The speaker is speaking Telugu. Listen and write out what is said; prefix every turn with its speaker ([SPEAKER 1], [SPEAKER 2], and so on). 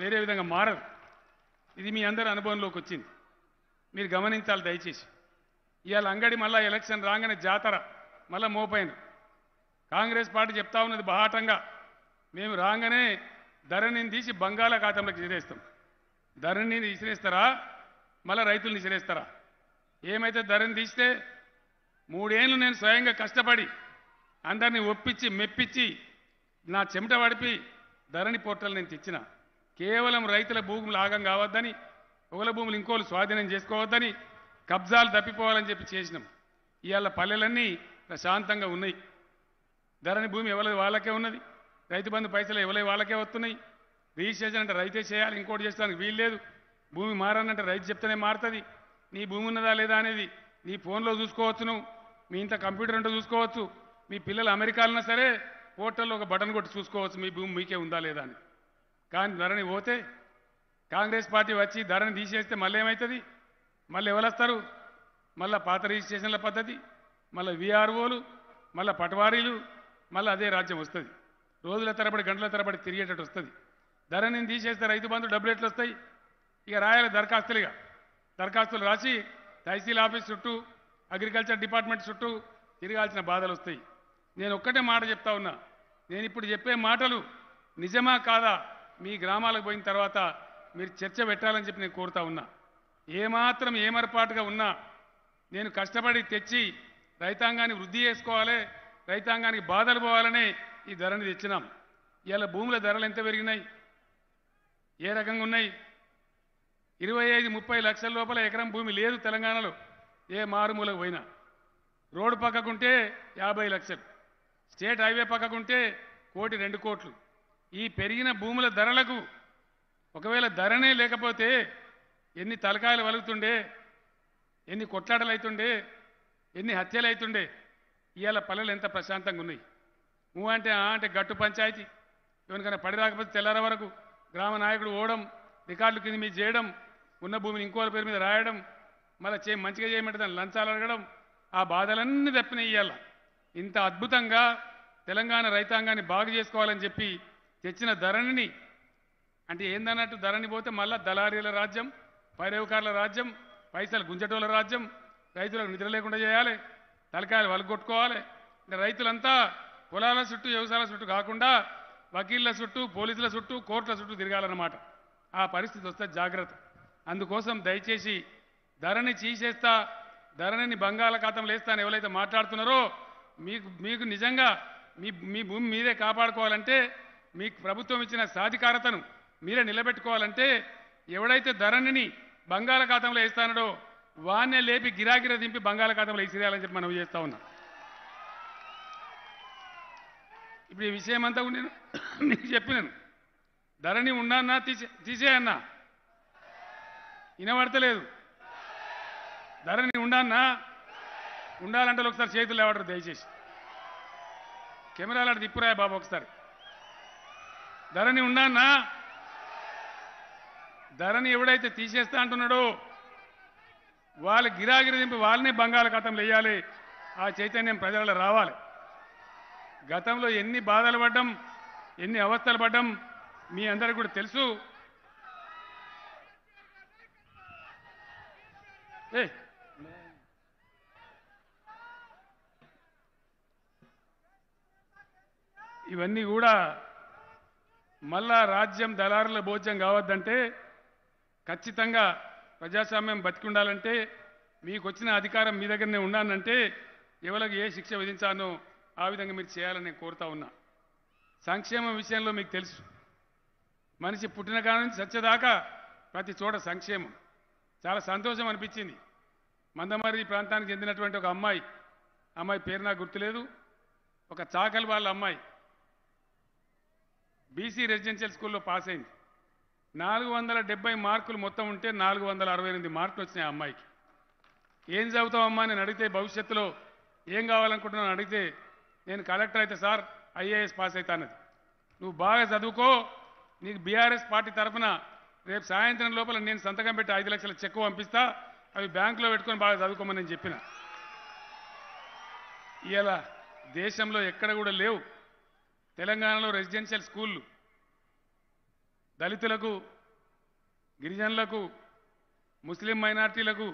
[SPEAKER 1] వేరే విధంగా మారదు ఇది మీ అందరి అనుభవంలోకి వచ్చింది మీరు గమనించాలి దయచేసి ఇవాళ అంగడి మళ్ళీ ఎలక్షన్ రాగానే జాతర మళ్ళా మోపైన కాంగ్రెస్ పార్టీ చెప్తా ఉన్నది బహాటంగా మేము రాగానే ధరణిని తీసి బంగాళాఖాతంలోకి చేరేస్తాం ధరణిని విసిరేస్తారా మళ్ళీ రైతుల్ని విసిరేస్తారా ఏమైతే ధరణి తీస్తే మూడేళ్ళు నేను స్వయంగా కష్టపడి అందరినీ ఒప్పించి మెప్పించి నా చెమట పడిపి ధరణి పోర్టల్ నేను తెచ్చిన కేవలం రైతుల భూములు ఆగం కావద్దని ఒకల భూములు ఇంకోలు స్వాధీనం చేసుకోవద్దని కబ్జాలు తప్పిపోవాలని చెప్పి చేసినాం ఇవాళ పల్లెలన్నీ ప్రశాంతంగా ఉన్నాయి ధరణి భూమి ఎవరి వాళ్ళకే ఉన్నది రైతు బంధు పైసలు ఎవరి వాళ్ళకే వస్తున్నాయి రిజిస్ట్రేషన్ అంటే రైతే చేయాలి ఇంకోటి చేస్తానికి వీలు లేదు భూమి మారాలంటే రైతు చెప్తేనే మారుతుంది నీ భూమి ఉన్నదా లేదా అనేది నీ ఫోన్లో చూసుకోవచ్చును మీ ఇంత కంప్యూటర్ ఉంటే చూసుకోవచ్చు మీ పిల్లలు అమెరికాలన్నా సరే పోర్టల్లో ఒక బటన్ కొట్టి చూసుకోవచ్చు మీ భూమి మీకే ఉందా లేదా అని కానీ ధరణి పోతే కాంగ్రెస్ పార్టీ వచ్చి ధరణి తీసేస్తే మళ్ళీ ఏమవుతుంది మళ్ళీ ఎవరు మళ్ళీ పాత రిజిస్ట్రేషన్ల పద్ధతి మళ్ళీ విఆర్ఓలు మళ్ళీ పటవారీలు మళ్ళీ అదే రాజ్యం వస్తుంది రోజుల తరబడి గంటల తరబడి తిరిగేటట్టు వస్తుంది ధరణిని తీసేస్తే రైతు బంధు డబ్బులు ఎట్లు వస్తాయి ఇక రాయాలి దరఖాస్తులుగా దరఖాస్తులు రాసి తహసీల్ ఆఫీస్ చుట్టూ అగ్రికల్చర్ డిపార్ట్మెంట్ చుట్టూ తిరగాల్సిన బాధలు వస్తాయి నేను ఒక్కటే మాట చెప్తా ఉన్నా నేను ఇప్పుడు చెప్పే మాటలు నిజమా కాదా మీ గ్రామాలకు పోయిన తర్వాత మీరు చర్చ పెట్టాలని చెప్పి నేను కోరుతా ఉన్నా ఏమాత్రం ఏమరపాటుగా ఉన్నా నేను కష్టపడి తెచ్చి రైతాంగాన్ని వృద్ధి చేసుకోవాలి రైతాంగానికి బాధలు పోవాలని ఈ ధరని తెచ్చినాం ఇవాళ భూముల ధరలు ఎంత పెరిగినాయి ఏ రకంగా ఉన్నాయి ఇరవై ఐదు ముప్పై లక్షల లోపల ఎకరం భూమి లేదు తెలంగాణలో ఏ మారుమూలకు పోయినా రోడ్డు పక్కకుంటే యాభై లక్షలు స్టేట్ హైవే పక్కకుంటే కోటి రెండు కోట్లు ఈ పెరిగిన భూముల ధరలకు ఒకవేళ ధరనే లేకపోతే ఎన్ని తలకాయలు వలుగుతుండే ఎన్ని కొట్లాటలు అవుతుండే ఎన్ని హత్యలు అవుతుండే ఇవాళ పల్లెలు ఎంత ప్రశాంతంగా ఉన్నాయి ఊ అంటే అంటే గట్టు పంచాయతీ ఎవరికైనా పడి రాకపోతే తెల్లార వరకు గ్రామ నాయకుడు ఓడం రికార్డులు కింద మీద చేయడం ఉన్న భూమిని ఇంకోళ్ళ పేరు మీద రాయడం మళ్ళీ చే మంచిగా చేయమంటే దాన్ని లంచాలు అడగడం ఆ బాధలన్నీ తప్పినాయి ఇవాళ ఇంత అద్భుతంగా తెలంగాణ రైతాంగాన్ని బాగు చేసుకోవాలని చెప్పి తెచ్చిన ధరణిని అంటే ఏందన్నట్టు ధరణి పోతే మళ్ళీ దళారీల రాజ్యం పైరవకారుల రాజ్యం పైసలు గుంజటోల రాజ్యం రైతులకు నిద్ర లేకుండా చేయాలి తలకాయలు వలగొట్టుకోవాలి అంటే రైతులంతా పొలాల చుట్టూ వ్యవసాయాల చుట్టూ కాకుండా వకీళ్ళ చుట్టూ పోలీసుల చుట్టూ కోర్టుల చుట్టూ తిరగాలన్నమాట ఆ పరిస్థితి వస్తే జాగ్రత్త అందుకోసం దయచేసి ధరణి చీసేస్తా ధరణిని బంగాళాఖాతంలో వేస్తా అని ఎవరైతే మాట్లాడుతున్నారో మీకు మీకు నిజంగా మీ మీ భూమి మీరే కాపాడుకోవాలంటే మీకు ప్రభుత్వం ఇచ్చిన సాధికారతను మీరే నిలబెట్టుకోవాలంటే ఎవడైతే ధరణిని బంగాళాఖాతంలో వేస్తానడో వాన్నే లేపి గిరాగిర దింపి బంగాళాఖాతంలో వేసిరేయాలని చెప్పి మనం చేస్తా ఉన్నాం ఇప్పుడు ఈ విషయం అంతా నేను మీకు చెప్పినాను ధరణి ఉన్నానా తీసే తీసేయన్నా వినబడతలేదు ధరణి ఉండాన్నా ఉండాలంటే ఒకసారి చేతులు లేవడరు దయచేసి కెమెరాలాడు తిప్పురాయ బాబు ఒకసారి ధరణి ఉన్నానా ధరణి ఎవడైతే తీసేస్తా అంటున్నాడో వాళ్ళ గిరాగిరి దింపి వాళ్ళనే బంగాళాఖాతంలో వేయాలి ఆ చైతన్యం ప్రజలలో రావాలి గతంలో ఎన్ని బాధలు పడ్డం ఎన్ని అవస్థలు పడ్డం మీ అందరికి కూడా తెలుసు ఏ ఇవన్నీ కూడా మళ్ళా రాజ్యం దళారుల భోజ్యం కావద్దంటే ఖచ్చితంగా ప్రజాస్వామ్యం బతికి ఉండాలంటే మీకు వచ్చిన అధికారం మీ దగ్గరనే ఉన్నానంటే ఎవరికి ఏ శిక్ష విధించానో ఆ విధంగా మీరు చేయాలని నేను కోరుతా ఉన్నా సంక్షేమం విషయంలో మీకు తెలుసు మనిషి పుట్టిన కాలం నుంచి సత్యదాకా ప్రతి చోట సంక్షేమం చాలా సంతోషం అనిపించింది మందమర్రి ప్రాంతానికి చెందినటువంటి ఒక అమ్మాయి అమ్మాయి పేరు నాకు గుర్తులేదు ఒక చాకలి వాళ్ళ అమ్మాయి బీసీ రెసిడెన్షియల్ స్కూల్లో పాస్ అయింది నాలుగు వందల డెబ్బై మార్కులు మొత్తం ఉంటే నాలుగు వందల అరవై ఎనిమిది మార్కులు వచ్చినాయి ఆ అమ్మాయికి ఏం చదువుతావమ్మా నేను అడిగితే భవిష్యత్తులో ఏం కావాలనుకుంటున్నాను అడిగితే నేను కలెక్టర్ అయితే సార్ ఐఏఎస్ పాస్ అవుతానది నువ్వు బాగా చదువుకో నీకు బీఆర్ఎస్ పార్టీ తరఫున రేపు సాయంత్రం లోపల నేను సంతకం పెట్టి ఐదు లక్షల చెక్ పంపిస్తా అవి బ్యాంకులో పెట్టుకొని బాగా చదువుకోమని నేను చెప్పిన ఇలా దేశంలో ఎక్కడ కూడా లేవు తెలంగాణలో రెసిడెన్షియల్ స్కూళ్ళు దళితులకు గిరిజనులకు ముస్లిం మైనార్టీలకు